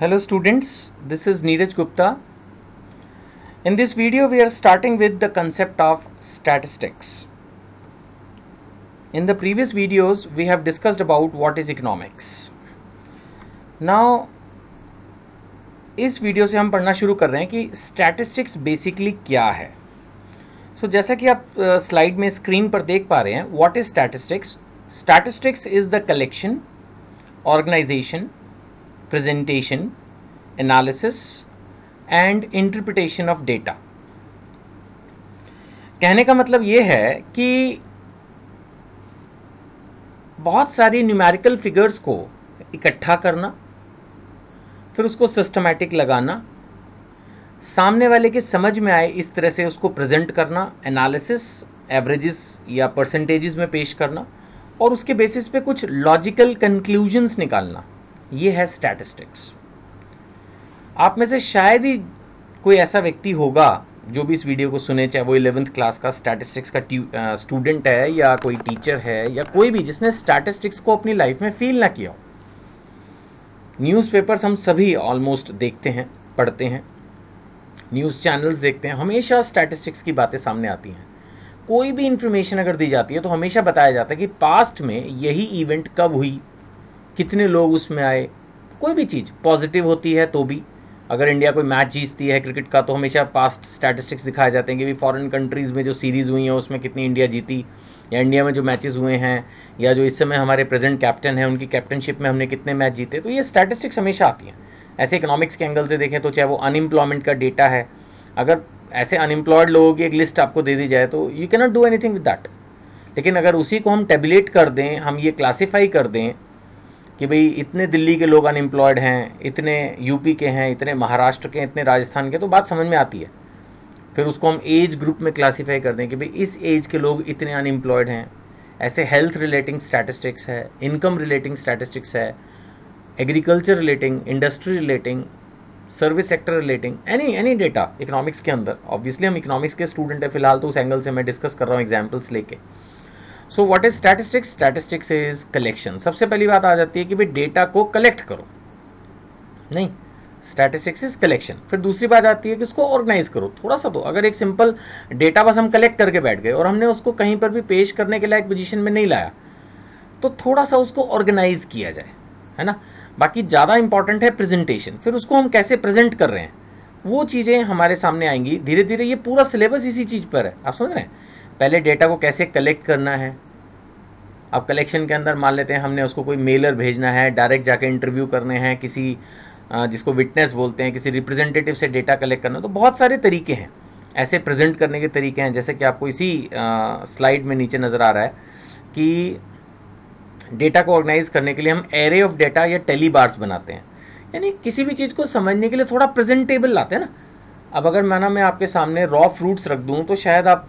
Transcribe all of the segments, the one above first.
Hello students, this is Neeraj Gupta. In this video, we are starting with the concept of statistics. In the previous videos, we have discussed about what is economics. Now, इस video से हम पढ़ना शुरू कर रहे हैं कि statistics basically क्या है सो so, जैसा कि आप स्लाइड uh, में स्क्रीन पर देख पा रहे हैं what is statistics statistics is the collection organization presentation, analysis and interpretation of data. कहने का मतलब ये है कि बहुत सारी न्यूमेरिकल फिगर्स को इकट्ठा करना फिर उसको सिस्टमैटिक लगाना सामने वाले के समझ में आए इस तरह से उसको प्रेजेंट करना एनालिसिस एवरेजेस या परसेंटेजेस में पेश करना और उसके बेसिस पे कुछ लॉजिकल कंक्लूजन्स निकालना ये है स्टैटिस्टिक्स आप में से शायद ही कोई ऐसा व्यक्ति होगा जो भी इस वीडियो को सुने चाहे वो इलेवेंथ क्लास का स्टैटिस्टिक्स का स्टूडेंट है या कोई टीचर है या कोई भी जिसने स्टैटिस्टिक्स को अपनी लाइफ में फील ना किया हो न्यूज़पेपर्स हम सभी ऑलमोस्ट देखते हैं पढ़ते हैं न्यूज़ चैनल्स देखते हैं हमेशा स्टैटिस्टिक्स की बातें सामने आती हैं कोई भी इन्फॉर्मेशन अगर दी जाती है तो हमेशा बताया जाता है कि पास्ट में यही इवेंट कब हुई कितने लोग उसमें आए कोई भी चीज़ पॉजिटिव होती है तो भी अगर इंडिया कोई मैच जीतती है क्रिकेट का तो हमेशा पास्ट स्टैटिस्टिक्स दिखाए जाते हैं कि भी फॉरेन कंट्रीज़ में जो सीरीज़ हुई हैं उसमें कितनी इंडिया जीती या इंडिया में जो मैचेस हुए हैं या जो इस समय हमारे प्रेजेंट कैप्टन हैं उनकी कैप्टनशिप में हमने कितने मैच जीते तो ये स्टैटिस्टिक्स हमेशा आती हैं ऐसे इकोनॉमिक्स के एंगल से देखें तो चाहे वो अनएम्प्लॉयमेंट का डेटा है अगर ऐसे अनएम्प्लॉयड लोगों की एक लिस्ट आपको दे दी जाए तो you cannot do anything with that लेकिन अगर उसी को हम टेबलेट कर दें हम ये क्लासीफाई कर दें कि भाई इतने दिल्ली के लोग अनएम्प्लॉयड हैं इतने यूपी के हैं इतने महाराष्ट्र के इतने राजस्थान के तो बात समझ में आती है फिर उसको हम एज ग्रुप में क्लासीफाई कर दें कि भाई इस एज के लोग इतने अनएम्प्लॉयड हैं ऐसे हेल्थ रिलेटिंग स्टैटिस्टिक्स है इनकम रिलेटिंग स्टैटिस्टिक्स है agriculture relating industry relating service sector relating any any data economics के अंदर ऑब्वियसली हम इकोनॉमिक्स के स्टूडेंट हैं फिलहाल तो उस एंगल से मैं डिस्कस कर रहा हूँ एग्जाम्पल्स लेके so what is statistics statistics is collection सबसे पहली बात आ जाती है कि भाई डेटा को कलेक्ट करो नहीं स्टैटिस्टिक्स इज कलेक्शन फिर दूसरी बात आती है कि उसको ऑर्गेनाइज करो थोड़ा सा तो अगर एक सिंपल डेटा बस हम कलेक्ट करके बैठ गए और हमने उसको कहीं पर भी पेश करने के लायक पोजिशन में नहीं लाया तो थोड़ा सा उसको ऑर्गेनाइज किया जाए है ना बाकी ज़्यादा इंपॉर्टेंट है प्रेजेंटेशन फिर उसको हम कैसे प्रेजेंट कर रहे हैं वो चीज़ें हमारे सामने आएंगी धीरे धीरे ये पूरा सिलेबस इसी चीज़ पर है आप समझ रहे हैं पहले डेटा को कैसे कलेक्ट करना है अब कलेक्शन के अंदर मान लेते हैं हमने उसको कोई मेलर भेजना है डायरेक्ट जाके इंटरव्यू करने हैं किसी जिसको विटनेस बोलते हैं किसी रिप्रेजेंटेटिव से डेटा कलेक्ट करना तो बहुत सारे तरीके हैं ऐसे प्रेजेंट करने के तरीके हैं जैसे कि आपको इसी स्लाइड में नीचे नज़र आ रहा है कि डेटा को ऑर्गेनाइज करने के लिए हम एरे ऑफ डेटा या टेली बार्स बनाते हैं यानी किसी भी चीज़ को समझने के लिए थोड़ा प्रेजेंटेबल लाते हैं ना अब अगर ना मैं आपके सामने रॉ फ्रूट्स रख दूँ तो शायद आप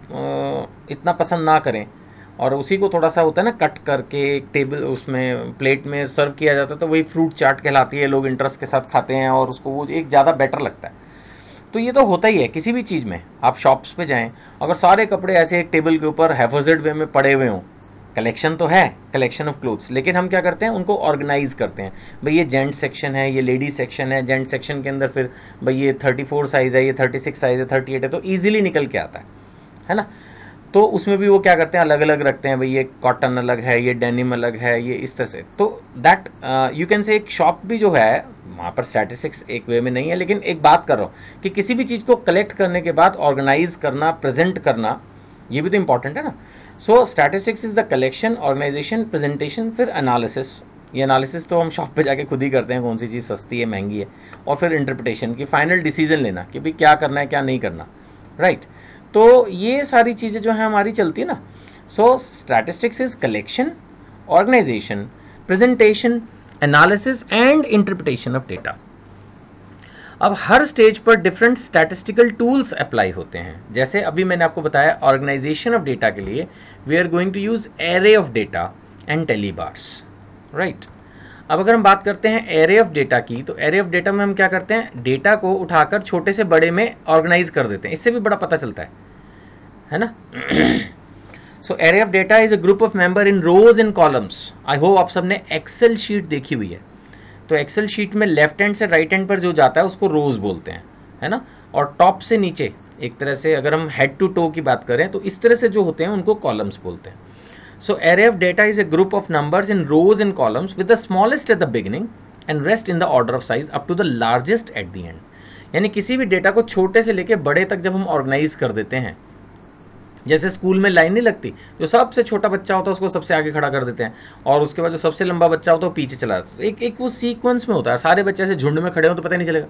इतना पसंद ना करें और उसी को थोड़ा सा होता है ना कट करके एक टेबल उसमें प्लेट में सर्व किया जाता है तो वही फ्रूट चाट कहलाती है लोग इंटरेस्ट के साथ खाते हैं और उसको वो एक ज़्यादा बेटर लगता है तो ये तो होता ही है किसी भी चीज़ में आप शॉप्स पे जाएं अगर सारे कपड़े ऐसे एक टेबल के ऊपर हैफोजेड वे में पड़े हुए हों कलेक्शन तो है कलेक्शन ऑफ क्लोथ्स लेकिन हम क्या करते हैं उनको ऑर्गेनाइज करते हैं भाई ये जेंट्स सेक्शन है ये लेडीज सेक्शन है जेंट्स सेक्शन के अंदर फिर भाई ये थर्टी फोर साइज़ है ये थर्टी सिक्स साइज़ है थर्टी एट है तो ईजिली निकल के आता है है ना तो उसमें भी वो क्या करते हैं अलग अलग रखते हैं भाई ये कॉटन अलग है ये डेनिम अलग है ये इस तरह से तो दैट यू कैन से एक शॉप भी जो है वहाँ पर स्टैटिस्टिक्स एक वे में नहीं है लेकिन एक बात कर रहा हूँ कि किसी भी चीज़ को कलेक्ट करने के बाद ऑर्गेनाइज करना प्रेजेंट करना ये भी तो इम्पॉर्टेंट है ना so statistics is the collection organization presentation फिर एनालिसिस ये एनालिसिस तो हम शॉप पे जाके खुद ही करते हैं कौन सी चीज़ सस्ती है महंगी है और फिर इंटरप्रिटेशन की फाइनल डिसीजन लेना कि भाई क्या करना है क्या नहीं करना राइट right. तो ये सारी चीज़ें जो हैं हमारी चलती है ना so statistics is collection organization presentation analysis and interpretation of data अब हर स्टेज पर डिफरेंट स्टैटिस्टिकल टूल्स अप्लाई होते हैं जैसे अभी मैंने आपको बताया ऑर्गेनाइजेशन ऑफ डेटा के लिए we are going to use array of data and tally bars right अब अगर हम बात करते हैं एरे ऑफ डेटा की तो एरे ऑफ डेटा में हम क्या करते हैं डेटा को उठाकर छोटे से बड़े में ऑर्गेनाइज कर देते हैं इससे भी बड़ा पता चलता है है ना so array of data is a group of member in rows in columns I hope आप सबने एक्सेल शीट देखी हुई है तो एक्सेल शीट में लेफ्ट हैंड से राइट हैंड पर जो जाता है उसको रोज़ बोलते हैं है ना और टॉप से नीचे एक तरह से अगर हम हेड टू टो की बात करें तो इस तरह से जो होते हैं उनको कॉलम्स बोलते हैं so array of data is a group of numbers in rows in columns with the smallest at the beginning and rest in the order of size up to the largest at the end यानी किसी भी data को छोटे से लेके बड़े तक जब हम ऑर्गेनाइज कर देते हैं जैसे स्कूल में लाइन नहीं लगती जो सबसे छोटा बच्चा होता है उसको सबसे आगे खड़ा कर देते हैं और उसके बाद जो सबसे लंबा बच्चा होता है वो पीछे चला जाता है एक एक वो सीक्वेंस में होता है सारे बच्चे ऐसे झुंड में खड़े हों तो पता नहीं चलेगा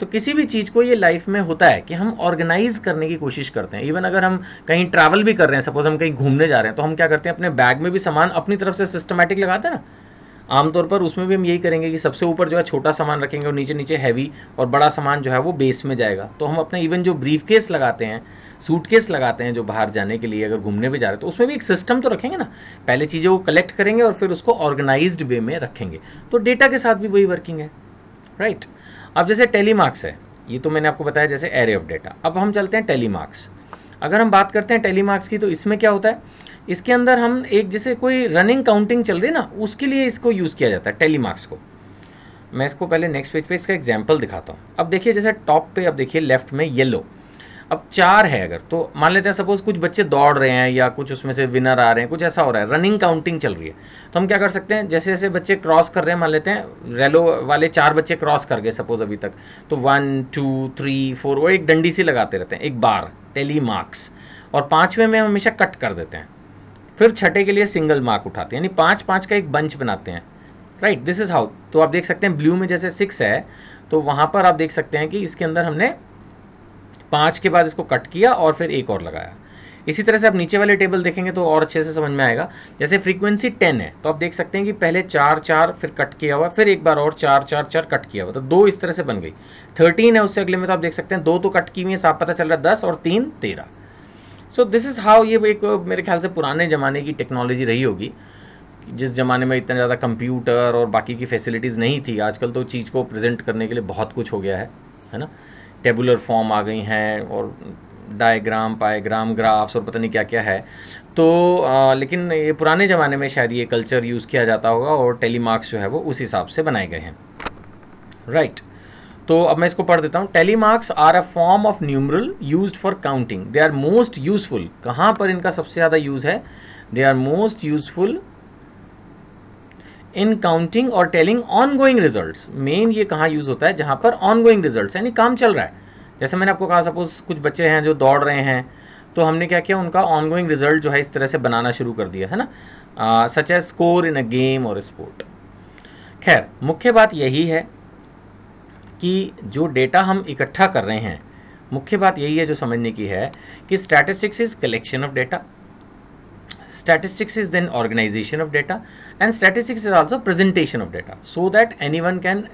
तो किसी भी चीज़ को ये लाइफ में होता है कि हम ऑर्गेनाइज करने की कोशिश करते हैं इवन अगर हम कहीं ट्रैवल भी कर रहे हैं सपोज हम कहीं घूमने जा रहे हैं तो हम क्या करते हैं अपने बैग में भी सामान अपनी तरफ से सिस्टमेटिक लगाते हैं ना आमतौर पर उसमें भी हम यही करेंगे कि सबसे ऊपर जो है छोटा सामान रखेंगे और नीचे नीचे हैवी और बड़ा सामान जो है वो बेस में जाएगा तो हम अपना इवन जो ब्रीफ केस लगाते हैं सूटकेस लगाते हैं जो बाहर जाने के लिए अगर घूमने भी जा रहे हैं तो उसमें भी एक सिस्टम तो रखेंगे ना पहले चीज़ें वो कलेक्ट करेंगे और फिर उसको ऑर्गेनाइज्ड वे में रखेंगे तो डेटा के साथ भी वही वर्किंग है राइट अब जैसे टेलीमार्क्स है ये तो मैंने आपको बताया जैसे एरे ऑफ डेटा अब हम चलते हैं टेलीमार्क्स अगर हम बात करते हैं टेलीमार्क्स की तो इसमें क्या होता है इसके अंदर हम एक जैसे कोई रनिंग काउंटिंग चल रही है ना उसके लिए इसको यूज़ किया जाता है टेलीमार्क्स को मैं इसको पहले नेक्स्ट पेज पे इसका एग्जाम्पल दिखाता हूँ अब देखिए जैसे टॉप पे अब देखिए लेफ्ट में येलो अब चार है अगर तो मान लेते हैं सपोज कुछ बच्चे दौड़ रहे हैं या कुछ उसमें से विनर आ रहे हैं कुछ ऐसा हो रहा है रनिंग काउंटिंग चल रही है तो हम क्या कर सकते हैं जैसे जैसे बच्चे क्रॉस कर रहे हैं मान लेते हैं रेलो वाले चार बच्चे क्रॉस कर गए सपोज अभी तक तो वन टू थ्री फोर वो एक डंडी सी लगाते रहते हैं एक बार टेली मार्क्स और पाँचवें में हमेशा कट कर देते हैं फिर छठे के लिए सिंगल मार्क उठाते हैं यानी पाँच पाँच का एक बंच बनाते हैं राइट दिस इज़ हाउ तो आप देख सकते हैं ब्लू में जैसे सिक्स है तो वहाँ पर आप देख सकते हैं कि इसके अंदर हमने पाँच के बाद इसको कट किया और फिर एक और लगाया इसी तरह से आप नीचे वाले टेबल देखेंगे तो और अच्छे से समझ में आएगा जैसे फ्रीक्वेंसी टेन है तो आप देख सकते हैं कि पहले चार चार फिर कट किया हुआ फिर एक बार और चार चार चार कट किया हुआ तो दो इस तरह से बन गई थर्टीन है उससे अगले में तो आप देख सकते हैं दो तो कट की हुई है साफ पता चल रहा है दस और तीन तेरह सो दिस इज़ हाउ ये एक मेरे ख्याल से पुराने ज़माने की टेक्नोलॉजी रही होगी जिस ज़माने में इतना ज़्यादा कंप्यूटर और बाकी की फैसिलिटीज़ नहीं थी आजकल तो चीज़ को प्रेजेंट करने के लिए बहुत कुछ हो गया है है ना टेबुलर फॉर्म आ गई हैं और डायग्राम पाएग्राम ग्राफ्स और पता नहीं क्या क्या है तो आ, लेकिन ये पुराने ज़माने में शायद ये कल्चर यूज़ किया जाता होगा और टेलीमार्क्स जो है वो उस हिसाब से बनाए गए हैं राइट right. तो अब मैं इसको पढ़ देता हूँ tally marks are a form of numeral use for counting they are most useful कहाँ पर इनका सबसे ज़्यादा यूज़ है they are most useful in counting और टेलिंग ऑन गोइंग रिजल्ट मेन ये कहाँ यूज़ होता है जहाँ पर ऑन गोइंग रिजल्ट यानी काम चल रहा है जैसे मैंने आपको कहा सपोज कुछ बच्चे हैं जो दौड़ रहे हैं तो हमने क्या किया उनका ऑन गोइंग रिजल्ट जो है इस तरह से बनाना शुरू कर दिया है ना such as score in a game और स्पोर्ट खैर मुख्य बात यही है कि जो डेटा हम इकट्ठा कर रहे हैं मुख्य बात यही है जो समझने की है कि statistics is collection of data statistics is then organization of data and statistics is also presentation of data so that anyone can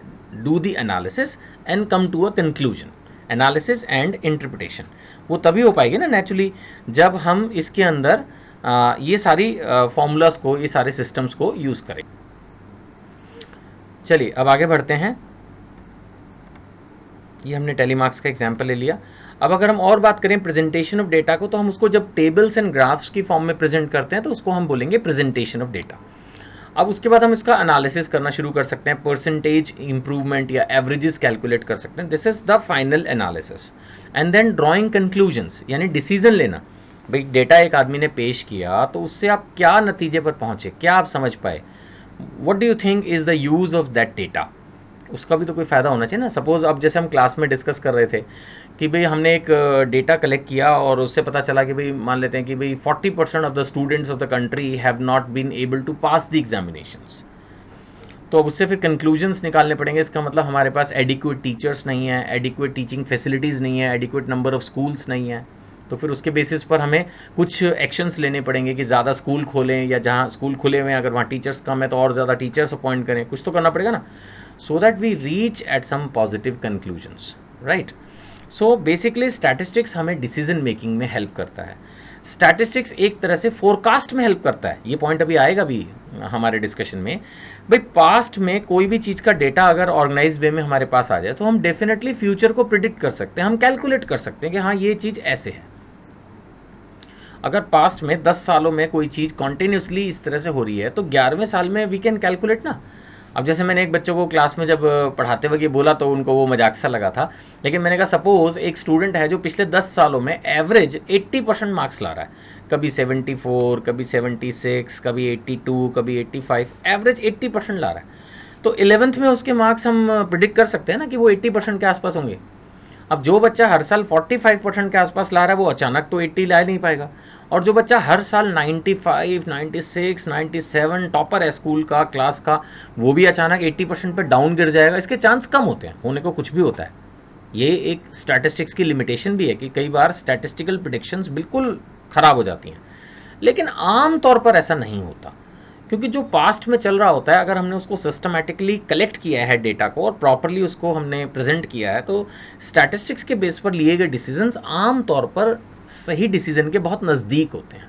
do the analysis and come to a conclusion analysis and interpretation वो तभी हो पाएगी ना naturally जब हम इसके अंदर आ, ये सारी फॉर्मूलाज को ये सारे सिस्टम्स को यूज़ करें चलिए अब आगे बढ़ते हैं ये हमने टेलीमार्क्स का एग्जाम्पल ले लिया अब अगर हम और बात करें प्रेजेंटेशन ऑफ डेटा को तो हम उसको जब टेबल्स एंड ग्राफ्स की फॉर्म में प्रेजेंट करते हैं तो उसको हम बोलेंगे प्रेजेंटेशन ऑफ डेटा अब उसके बाद हम इसका एनालिसिस करना शुरू कर सकते हैं परसेंटेज इंप्रूवमेंट या एवरेजेस कैलकुलेट कर सकते हैं this is the final analysis and then drawing conclusions यानी डिसीजन लेना भाई डेटा एक आदमी ने पेश किया तो उससे आप क्या नतीजे पर पहुंचे क्या आप समझ पाए what do you think is the use of that data उसका भी तो कोई फ़ायदा होना चाहिए ना सपोज़ अब जैसे हम क्लास में डिस्कस कर रहे थे कि भाई हमने एक डेटा कलेक्ट किया और उससे पता चला कि भाई मान लेते हैं कि भाई forty percent of the students of the country have not been able to pass the examination तो अब उससे फिर कंक्लूजन्स निकालने पड़ेंगे इसका मतलब हमारे पास एडिक्वेट टीचर्स नहीं है एडिक्वेट टीचिंग फैसिलिटीज़ नहीं है एडिक्वेट नंबर ऑफ़ स्कूल्स नहीं है तो फिर उसके बेसिस पर हमें कुछ एक्शंस लेने पड़ेंगे कि ज़्यादा स्कूल खोलें या जहाँ स्कूल खुले हुए हैं अगर वहाँ टीचर्स कम है तो और ज़्यादा टीचर्स अपॉइंट करें कुछ तो करना पड़ेगा ना so that we reach at some positive conclusions right so basically statistics हमें डिसीजन मेकिंग में हेल्प करता है स्टैटिस्टिक्स एक तरह से फोरकास्ट में हेल्प करता है ये पॉइंट अभी आएगा भी हमारे डिस्कशन में भाई पास्ट में कोई भी चीज़ का डेटा अगर ऑर्गेनाइज वे में हमारे पास आ जाए तो हम डेफिनेटली फ्यूचर को प्रिडिक्ट कर सकते हैं हम कैलकुलेट कर सकते हैं कि हाँ ये चीज़ ऐसे है अगर पास्ट में दस सालों में कोई चीज़ कॉन्टिन्यूसली इस तरह से हो रही है तो ग्यारहवें साल में वी कैन कैलकुलेट ना अब जैसे मैंने एक बच्चों को क्लास में जब पढ़ाते वक्त ये बोला तो उनको वो मजाक सा लगा था लेकिन मैंने कहा सपोज एक स्टूडेंट है जो पिछले दस सालों में एवरेज एट्टी परसेंट मार्क्स ला रहा है कभी सेवेंटी फोर कभी सेवेंटी सिक्स कभी एट्टी टू कभी eighty five average eighty percent ला रहा है तो इलेवंथ में उसके मार्क्स हम प्रिडिक्ट कर सकते हैं ना कि वो एट्टी परसेंट के आसपास होंगे अब जो बच्चा हर साल 45 परसेंट के आसपास ला रहा है वो अचानक तो 80 ला नहीं पाएगा और जो बच्चा हर साल 95, 96, 97 टॉपर है स्कूल का क्लास का वो भी अचानक 80 परसेंट पर डाउन गिर जाएगा इसके चांस कम होते हैं होने को कुछ भी होता है ये एक स्टैटिस्टिक्स की लिमिटेशन भी है कि कई बार स्टैटिस्टिकल प्रडिक्शंस बिल्कुल ख़राब हो जाती हैं लेकिन आम तौर पर ऐसा नहीं होता क्योंकि जो पास्ट में चल रहा होता है अगर हमने उसको सिस्टमेटिकली कलेक्ट किया है डेटा को और प्रॉपरली उसको हमने प्रेजेंट किया है तो स्टैटिस्टिक्स के बेस पर लिए गए डिसीजंस आम तौर पर सही डिसीजन के बहुत नज़दीक होते हैं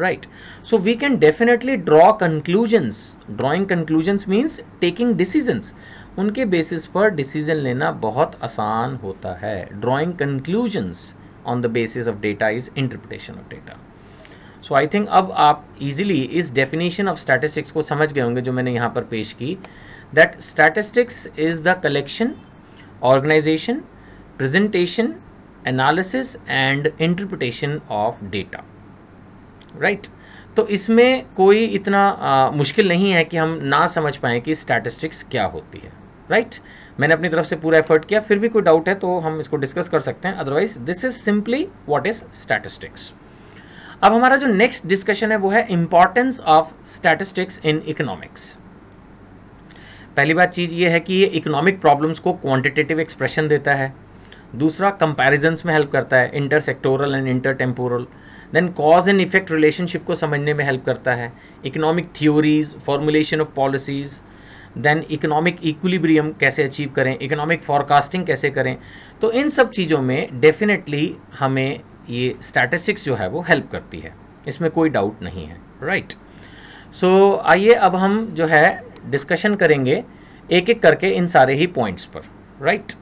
right so we can definitely draw conclusions drawing conclusions means taking decisions उनके बेसिस पर डिसीजन लेना बहुत आसान होता है drawing conclusions on the basis of data is interpretation of data so I think अब आप इजीली इस डेफिनेशन ऑफ स्टैटिस्टिक्स को समझ गए होंगे जो मैंने यहाँ पर पेश की that statistics is the collection organization presentation analysis and interpretation of data right तो इसमें कोई इतना आ, मुश्किल नहीं है कि हम ना समझ पाएँ कि स्टैटिस्टिक्स क्या होती है राइट right? मैंने अपनी तरफ से पूरा एफर्ट किया फिर भी कोई डाउट है तो हम इसको डिस्कस कर सकते हैं otherwise this is simply what is statistics अब हमारा जो नेक्स्ट डिस्कशन है वो है importance of statistics in economics पहली बात चीज़ ये है कि ये इकोनॉमिक प्रॉब्लम्स को क्वांटिटेटिव एक्सप्रेशन देता है दूसरा कंपैरिजन्स में हेल्प करता है inter sectoral and inter temporal then cause and effect relationship को समझने में हेल्प करता है economic theories formulation of policies then economic equilibrium कैसे अचीव करें इकोनॉमिक फॉरकास्टिंग कैसे करें तो इन सब चीज़ों में डेफिनेटली हमें ये स्टैटिस्टिक्स जो है वो हेल्प करती है इसमें कोई डाउट नहीं है राइट सो आइए अब हम जो है डिस्कशन करेंगे एक एक करके इन सारे ही पॉइंट्स पर राइट right?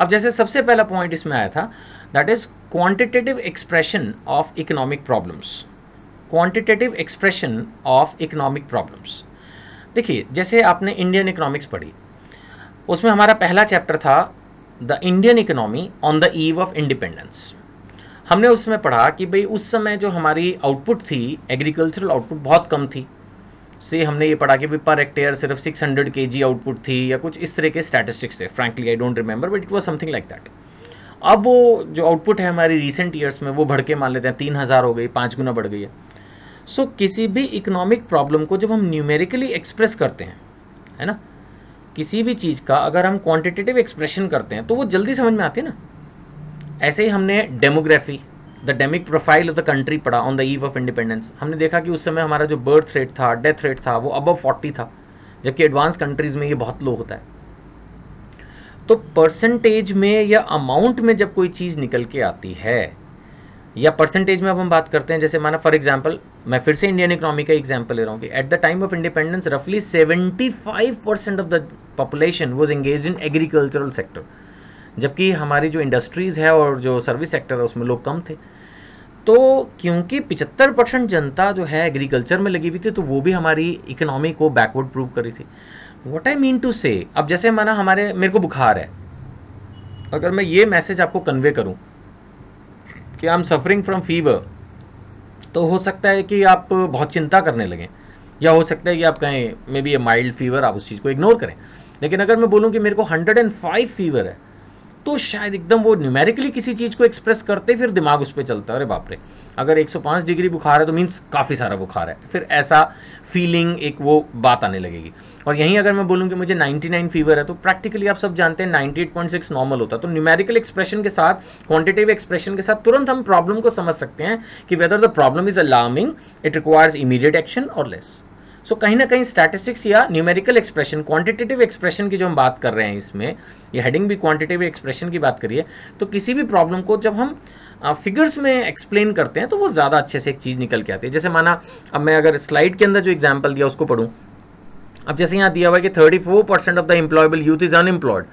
अब जैसे सबसे पहला पॉइंट इसमें आया था that is quantitative expression of economic problems quantitative expression of economic problems देखिए जैसे आपने इंडियन इकोनॉमिक्स पढ़ी उसमें हमारा पहला चैप्टर था the Indian economy on the eve of independence हमने उसमें पढ़ा कि भाई उस समय जो हमारी आउटपुट थी एग्रीकल्चरल आउटपुट बहुत कम थी से हमने ये पढ़ा कि पर हेक्टेयर सिर्फ 600 हंड्रेड के जी आउटपुट थी या कुछ इस तरह के स्टैटिस्टिक्स थे frankly I don't remember but it was something like that अब वो जो आउटपुट है हमारी रिसेंट ईयर्स में वो बढ़ के मान लेते हैं तीन हज़ार हो गई पाँच गुना बढ़ गई है सो so, किसी भी इकोनॉमिक प्रॉब्लम को जब हम न्यूमेरिकली एक्सप्रेस करते हैं है ना किसी भी चीज़ का अगर हम क्वांटिटेटिव एक्सप्रेशन करते हैं तो वो जल्दी समझ में आती है ना ऐसे ही हमने डेमोग्राफी द डेमिक प्रोफाइल ऑफ द कंट्री पड़ा on the eve of independence हमने देखा कि उस समय हमारा जो बर्थ रेट था डेथ रेट था वो अबव फोर्टी था जबकि एडवांस कंट्रीज़ में ये बहुत लो होता है तो परसेंटेज में या अमाउंट में जब कोई चीज़ निकल के आती है या परसेंटेज में अब हम बात करते हैं जैसे माना फॉर एग्जांपल मैं फिर से इंडियन इकोनॉमी का एग्जांपल ले रहा हूँ कि at the time of independence रफली 75 percent of the population was engage in agricultural sector जबकि हमारी जो इंडस्ट्रीज़ है और जो सर्विस सेक्टर है उसमें लोग कम थे तो क्योंकि 75 परसेंट जनता जो है एग्रीकल्चर में लगी हुई थी तो वो भी हमारी इकोनॉमी को बैकवर्ड प्रूव करी थी वॉट आई मीन टू से अब जैसे माना हमारे मेरे को बुखार है अगर मैं ये मैसेज आपको कन्वे करूँ कि I am suffering from fever तो हो सकता है कि आप बहुत चिंता करने लगें या हो सकता है कि आप कहें maybe a mild fever आप उस चीज़ को इग्नोर करें लेकिन अगर मैं बोलूं कि मेरे को 105 फीवर है तो शायद एकदम वो न्यूमेरिकली किसी चीज़ को एक्सप्रेस करते फिर दिमाग उस पर चलता है अरे बाप रे अगर 105 डिग्री बुखार है तो मीन्स काफ़ी सारा बुखार है फिर ऐसा फीलिंग एक वो बात आने लगेगी और यहीं अगर मैं बोलूँ कि मुझे 99 फीवर है तो प्रैक्टिकली आप सब जानते हैं 98.6 नॉर्मल होता है तो न्यूमेरिकल एक्सप्रेशन के साथ क्वांटिटेटिव एक्सप्रेशन के साथ तुरंत हम प्रॉब्लम को समझ सकते हैं कि whether the problem is alarming it requires immediate action और लेस सो so, कहीं ना कहीं स्टैटिस्टिक्स या न्यूमेरिकल एक्सप्रेशन क्वांटिटेटिव एक्सप्रेशन की जो हम बात कर रहे हैं इसमें ये हेडिंग भी क्वांटिटेटिव एक्सप्रेशन की बात करिए तो किसी भी प्रॉब्लम को जब हम फिगर्स में एक्सप्लेन करते हैं तो वो ज़्यादा अच्छे से एक चीज़ निकल के आती है जैसे माना अब मैं अगर स्लाइड के अंदर जो एग्जाम्पल दिया उसको पढ़ूँ अब जैसे यहाँ दिया हुआ है कि thirty percent of the employable youth is unemployed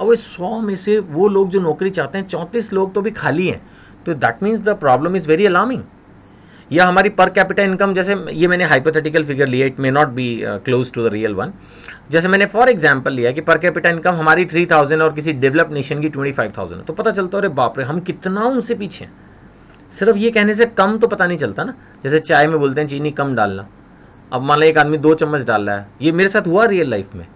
अब वो सौ में से वो लोग जो नौकरी चाहते हैं चौंतीस लोग तो भी खाली हैं तो that means the problem is very alarming या हमारी पर कैपिटल इनकम जैसे ये मैंने हाइपोथेटिकल फिगर लिया it may not be close to the real one जैसे मैंने फॉर एग्जाम्पल लिया कि पर कैपिटल इनकम हमारी थ्री थाउजेंड और किसी डेवलप नेशन की ट्वेंटी फाइव थाउजेंड तो पता चलता है अरे बाप रे हम कितना उनसे पीछे हैं सिर्फ ये कहने से कम तो पता नहीं चलता ना जैसे चाय में बोलते हैं चीनी कम डालना अब मान लो एक आदमी दो चम्मच डाल रहा है ये मेरे साथ हुआ रियल लाइफ में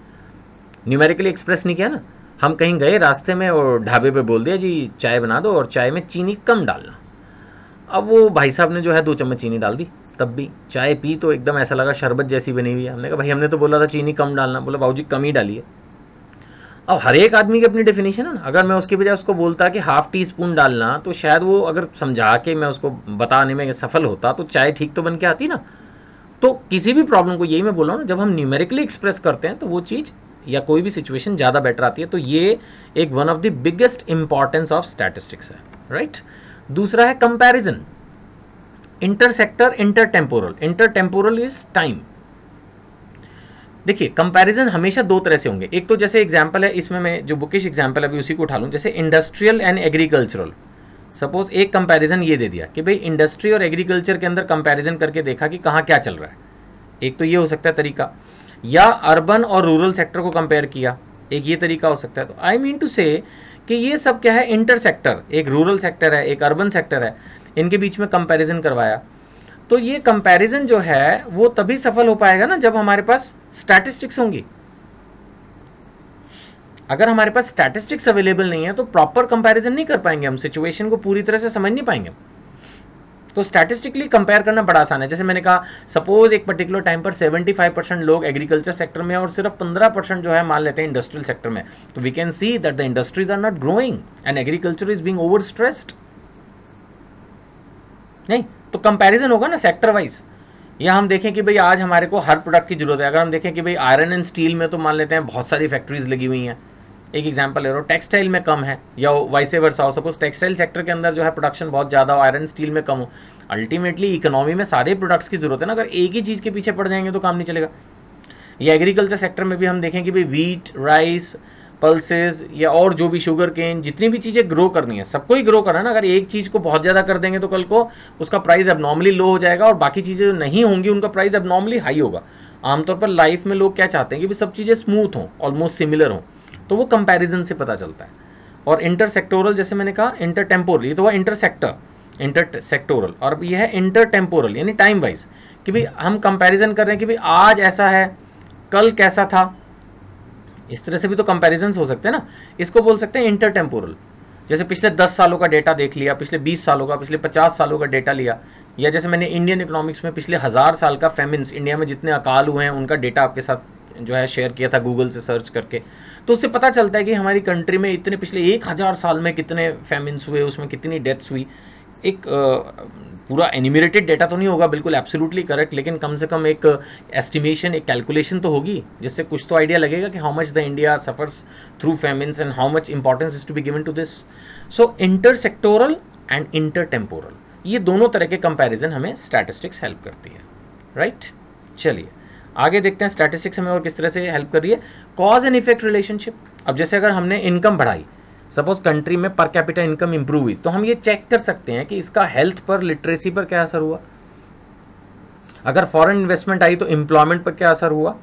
न्यूमेरिकली एक्सप्रेस नहीं किया ना हम कहीं गए रास्ते में और ढाबे पे बोल दिया जी चाय बना दो और चाय में चीनी कम डालना अब वो भाई साहब ने जो है दो चम्मच चीनी डाल दी तब भी चाय पी तो एकदम ऐसा लगा शरबत जैसी बनी हुई है हमने कहा भाई हमने तो बोला था चीनी कम डालना बोला भाजी कम ही डालिए अब हर एक आदमी की अपनी डेफिनेशन है ना अगर मैं उसके बजाय उसको बोलता कि हाफ टी स्पून डालना तो शायद वो अगर समझा के मैं उसको बताने में सफल होता तो चाय ठीक तो बन के आती ना तो किसी भी प्रॉब्लम को यही मैं बोला ना हूँ जब हम न्यूमेरिकली एक्सप्रेस करते हैं तो वो चीज़ या कोई भी सिचुएशन ज़्यादा बेटर आती है तो ये एक one of the biggest importance of statistics है राइट right? दूसरा है comparison temporal inter temporal is time देखिए कंपैरिजन हमेशा दो तरह से होंगे एक तो जैसे एग्जांपल है इसमें मैं जो बुकिश एग्जांपल है अभी उसी को उठा लूँ जैसे इंडस्ट्रियल एंड एग्रीकल्चरल सपोज एक कंपैरिजन ये दे दिया कि भाई इंडस्ट्री और एग्रीकल्चर के अंदर कंपैरिजन करके देखा कि कहाँ क्या चल रहा है एक तो ये हो सकता है तरीका या अर्बन और रूरल सेक्टर को कंपेयर किया एक ये तरीका हो सकता है तो आई मीन टू से कि ये सब क्या है सेक्टर एक रूरल सेक्टर है एक अर्बन सेक्टर है इनके बीच में कंपैरिजन करवाया तो ये कंपैरिजन जो है वो तभी सफल हो पाएगा ना जब हमारे पास स्टैटिस्टिक्स होंगी अगर हमारे पास स्टैटिस्टिक्स अवेलेबल नहीं है तो प्रॉपर कंपैरिजन नहीं कर पाएंगे हम सिचुएशन को पूरी तरह से समझ नहीं पाएंगे तो स्टैटिस्टिकली कंपेयर करना बड़ा आसान है जैसे मैंने कहा सपोज एक पर्टिकुलर टाइम पर 75 परसेंट लोग एग्रीकल्चर सेक्टर में और सिर्फ 15 परसेंट जो है मान लेते हैं इंडस्ट्रियल सेक्टर में तो we can see that the industries are not growing and agriculture is being over stressed नहीं तो कंपेरिजन होगा ना सेक्टर वाइज या हम देखें कि भाई आज हमारे को हर प्रोडक्ट की जरूरत है अगर हम देखें कि भाई आयरन एंड स्टील में तो मान लेते हैं बहुत सारी फैक्ट्रीज लगी हुई हैं एक एग्जाम्पल ले रहा हूँ टेक्सटाइल में कम है या वैसे वर्षा हो सपोज टेक्सटाइल सेक्टर के अंदर जो है प्रोडक्शन बहुत ज़्यादा हो आयरन स्टील में कम हो अल्टीमेटली इकोनॉमी में सारे प्रोडक्ट्स की जरूरत है ना अगर एक ही चीज़ के पीछे पड़ जाएंगे तो काम नहीं चलेगा या एग्रीकल्चर सेक्टर में भी हम देखें कि भाई वीट राइस पल्सेस या और जो भी शुगर केन जितनी भी चीज़ें ग्रो करनी है सबको ही ग्रो करना है ना अगर एक चीज़ को बहुत ज़्यादा कर देंगे तो कल को उसका प्राइस अब नॉर्मली लो हो जाएगा और बाकी चीज़ें जो नहीं होंगी उनका प्राइस अब नॉर्मली हाई होगा आमतौर पर लाइफ में लोग क्या चाहते हैं कि भी सब चीज़ें स्मूथ हों ऑलमोस्ट सिमिलर हों तो वो कंपैरिजन से पता चलता है और इंटर सेक्टोरल जैसे मैंने कहा इंटर टेम्पोरल ये तो वह इंटर सेक्टर इंटर सेक्टोरल और ये है इंटर टेम्पोरल यानी टाइम वाइज कि भाई हम कंपैरिजन कर रहे हैं कि भाई आज ऐसा है कल कैसा था इस तरह से भी तो कंपैरिजन हो सकते हैं ना इसको बोल सकते हैं इंटर टेम्पोरल जैसे पिछले दस सालों का डेटा देख लिया पिछले बीस सालों का पिछले पचास सालों का डेटा लिया या जैसे मैंने इंडियन इकोनॉमिक्स में पिछले हज़ार साल का फेमिन्स इंडिया में जितने अकाल हुए हैं उनका डेटा आपके साथ जो है शेयर किया था गूगल से सर्च करके तो उससे पता चलता है कि हमारी कंट्री में इतने पिछले एक हज़ार साल में कितने फैमिन्स हुए उसमें कितनी डेथ्स हुई एक पूरा एनिमेटेड डेटा तो नहीं होगा बिल्कुल एब्सोल्युटली करेक्ट लेकिन कम से कम एक एस्टिमेशन एक कैलकुलेशन तो होगी जिससे कुछ तो आइडिया लगेगा कि how much the India suffers through famines and how much importance is to be given to this so inter sectoral and inter temporal ये दोनों तरह के कंपैरिजन हमें स्टैटिस्टिक्स हेल्प करती है राइट right? चलिए आगे देखते हैं स्टैटिस्टिक्स हमें और किस तरह से हेल्प कर रही है कॉज एंड इफेक्ट रिलेशनशिप अब जैसे अगर हमने इनकम बढ़ाई सपोज कंट्री में पर कैपिटल इनकम इंप्रूव हुई तो हम ये चेक कर सकते हैं कि इसका हेल्थ पर लिटरेसी पर क्या असर हुआ अगर फॉरेन इन्वेस्टमेंट आई तो एम्प्लॉयमेंट पर क्या असर हुआ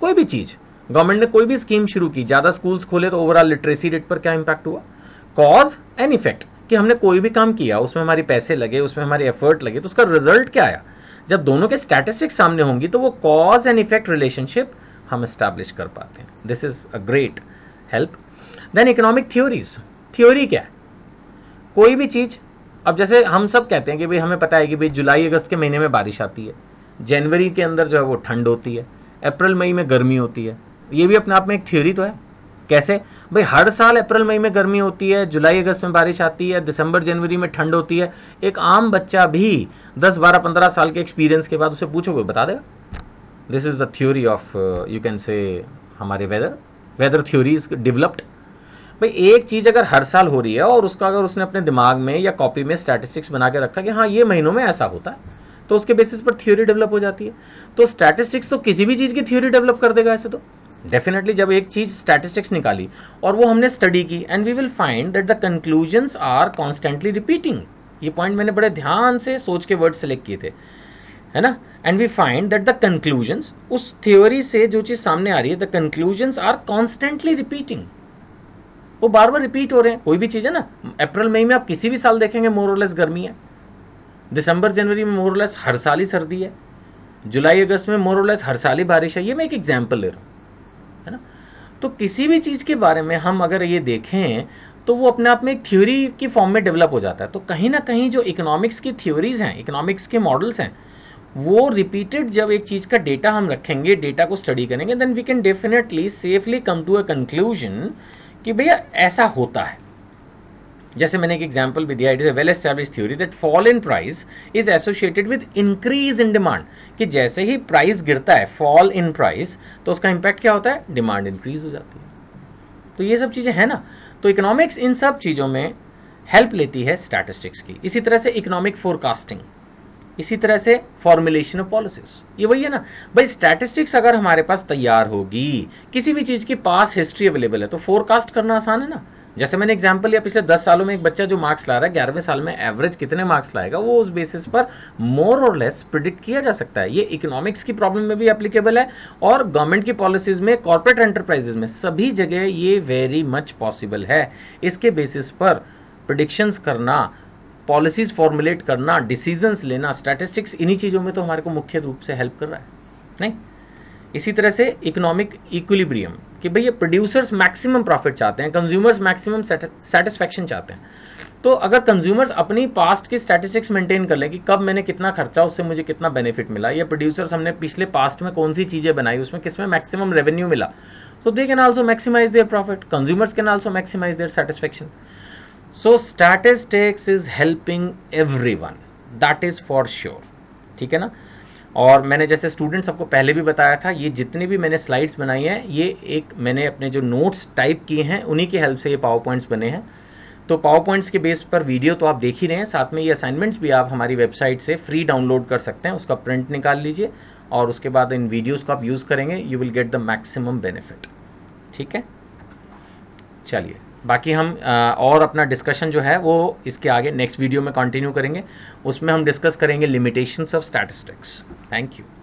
कोई भी चीज़ गवर्नमेंट ने कोई भी स्कीम शुरू की ज़्यादा स्कूल्स खोले तो ओवरऑल लिटरेसी रेट पर क्या इम्पैक्ट हुआ कॉज एंड इफेक्ट कि हमने कोई भी काम किया उसमें हमारे पैसे लगे उसमें हमारे एफर्ट लगे तो उसका रिजल्ट क्या आया जब दोनों के स्टैटिस्टिक्स सामने होंगी तो वो कॉज एंड इफेक्ट रिलेशनशिप हम इस्टेब्लिश कर पाते हैं this is a great help then economic theories theory क्या है कोई भी चीज़ अब जैसे हम सब कहते हैं कि भाई हमें पता है कि भाई जुलाई अगस्त के महीने में बारिश आती है जनवरी के अंदर जो है वो ठंड होती है अप्रैल मई में गर्मी होती है ये भी अपने आप में एक थ्योरी तो है कैसे भाई हर साल अप्रैल मई में गर्मी होती है जुलाई अगस्त में बारिश आती है दिसंबर जनवरी में ठंड होती है एक आम बच्चा भी दस बारह पंद्रह साल के एक्सपीरियंस के बाद उसे पूछोगे बता देगा this is the theory of you can say हमारे whether whether theory is developed भाई एक चीज़ अगर हर साल हो रही है और उसका अगर उसने अपने दिमाग में या कॉपी में स्टैटिस्टिक्स बना के रखा कि हाँ ये महीनों में ऐसा होता है तो उसके बेसिस पर थ्योरी डेवलप हो जाती है तो स्टैटिस्टिक्स तो किसी भी चीज़ की थ्योरी डेवलप कर देगा ऐसे तो डेफिनेटली जब एक चीज स्टैटिस्टिक्स निकाली और वो हमने स्टडी की and we will find that the conclusions are constantly repeating ये पॉइंट मैंने बड़े ध्यान से सोच के वर्ड सेलेक्ट किए थे है ना and we find that the conclusions उस थ्योरी से जो चीज़ सामने आ रही है the conclusions are constantly repeating वो बार बार रिपीट हो रहे हैं कोई भी चीज़ है ना अप्रैल मई में आप किसी भी साल देखेंगे मोरलेस गर्मी है दिसंबर जनवरी में मोरलेस हर साल ही सर्दी है जुलाई अगस्त में मोरलेस हर साल ही बारिश है ये मैं एक एग्जाम्पल ले रहा हूँ तो किसी भी चीज़ के बारे में हम अगर ये देखें तो वो अपने आप में एक थ्योरी की फॉर्म में डेवलप हो जाता है तो कहीं ना कहीं जो इकोनॉमिक्स की थ्योरीज हैं इकोनॉमिक्स के मॉडल्स हैं वो रिपीटेड जब एक चीज़ का डेटा हम रखेंगे डेटा को स्टडी करेंगे then we can definitely safely come to a conclusion कि भैया ऐसा होता है जैसे मैंने एक एग्जाम्पल भी दिया it is a well establish theory that fall in price is associated with increase in demand कि जैसे ही प्राइस गिरता है फॉल इन प्राइस तो उसका इम्पैक्ट क्या होता है डिमांड इंक्रीज हो जाती है तो ये सब चीज़ें हैं ना तो इकोनॉमिक्स इन सब चीज़ों में हेल्प लेती है स्टैटिस्टिक्स की इसी तरह से इकोनॉमिक फोरकास्टिंग इसी तरह से फॉर्मुलेशन ऑफ पॉलिसीज ये वही है ना भाई स्टैटिस्टिक्स अगर हमारे पास तैयार होगी किसी भी चीज़ की पास हिस्ट्री अवेलेबल है तो फोरकास्ट करना आसान है ना जैसे मैंने एग्जाम्पल लिया पिछले दस सालों में एक बच्चा जो मार्क्स ला रहा है ग्यारहवें साल में एवरेज कितने मार्क्स लाएगा वो उस बेसिस पर मोर और लेस प्रिडिक्ट किया जा सकता है ये इकोनॉमिक्स की प्रॉब्लम में भी एप्लीकेबल है और गवर्नमेंट की पॉलिसीज में कॉर्पोरेट एंटरप्राइजेज में सभी जगह ये वेरी मच पॉसिबल है इसके बेसिस पर प्रडिक्शंस करना पॉलिसीज फॉर्मुलेट करना डिसीजंस लेना स्टैटिस्टिक्स इन्हीं चीज़ों में तो हमारे को मुख्य रूप से हेल्प कर रहा है नहीं इसी तरह से इकोनॉमिक इक्विलिब्रियम कि भैया प्रोड्यूसर्स मैक्सिमम प्रॉफिट चाहते हैं कंज्यूमर्स मैक्सिमम सेटिस्फेक्शन चाहते हैं तो अगर कंज्यूमर्स अपनी पास्ट की स्टैटिस्टिक्स मेंटेन कर लें कि कब मैंने कितना खर्चा उससे मुझे कितना बेनिफिट मिला या प्रोड्यूसर्स हमने पिछले पास्ट में कौन सी चीज़ें बनाई उसमें किस में मैक्सिमम रेवेन्यू मिला so they can also maximize their profit consumers can also maximize their satisfaction so statistics is helping everyone that is for sure ठीक है ना और मैंने जैसे स्टूडेंट्स आपको पहले भी बताया था ये जितनी भी मैंने स्लाइड्स बनाई हैं ये एक मैंने अपने जो नोट्स टाइप किए हैं उन्हीं की हेल्प से ये पावर पॉइंट्स बने हैं तो पावर पॉइंट्स के बेस पर वीडियो तो आप देख ही रहे हैं साथ में ये असाइनमेंट्स भी आप हमारी वेबसाइट से फ्री डाउनलोड कर सकते हैं उसका प्रिंट निकाल लीजिए और उसके बाद इन वीडियोज़ को आप यूज़ करेंगे you will get the maximum benefit ठीक है चलिए बाकी हम और अपना डिस्कशन जो है वो इसके आगे नेक्स्ट वीडियो में कंटिन्यू करेंगे उसमें हम डिस्कस करेंगे limitations of statistics thank you